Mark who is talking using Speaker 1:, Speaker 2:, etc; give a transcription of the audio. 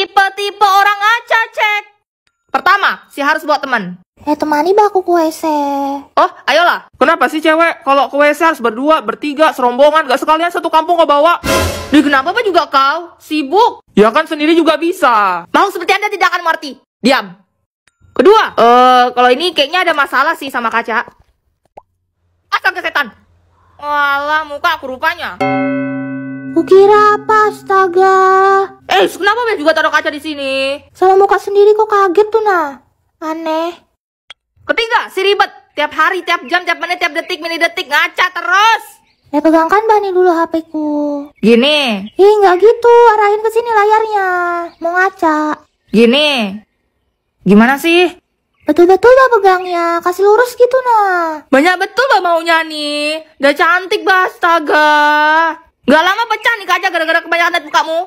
Speaker 1: Tipe-tipe orang aja cek. Pertama, si harus buat teman. Eh temani baku ke WC. Oh, ayolah. Kenapa sih cewek? Kalau ke WC harus berdua, bertiga, serombongan, gak sekalian satu kampung gak bawa. di kenapa apa juga kau? Sibuk. Ya kan sendiri juga bisa. Mau seperti anda tidak akan mengerti. Diam. Kedua, eh uh, kalau ini kayaknya ada masalah sih sama kaca. Asal kesetan. Walah, muka aku rupanya. Kukira apa, astaga guys, eh. kenapa Mel juga taruh kaca di sini? Salah muka sendiri kok kaget tuh, nah. Aneh. Ketiga, si ribet. Tiap hari, tiap jam, tiap menit, tiap detik, mini detik, ngaca terus.
Speaker 2: Ya pegangkan Bani dulu HP-ku. Gini. Ih, nggak gitu. Arahin ke sini layarnya. Mau ngaca. Gini. Gimana sih? Betul-betul dah pegangnya, kasih lurus gitu nah. Banyak betul
Speaker 1: bah maunya nih. Gak cantik bah, astaga. Gak lama pecah nih kaca gara-gara kebanyakan net mukamu.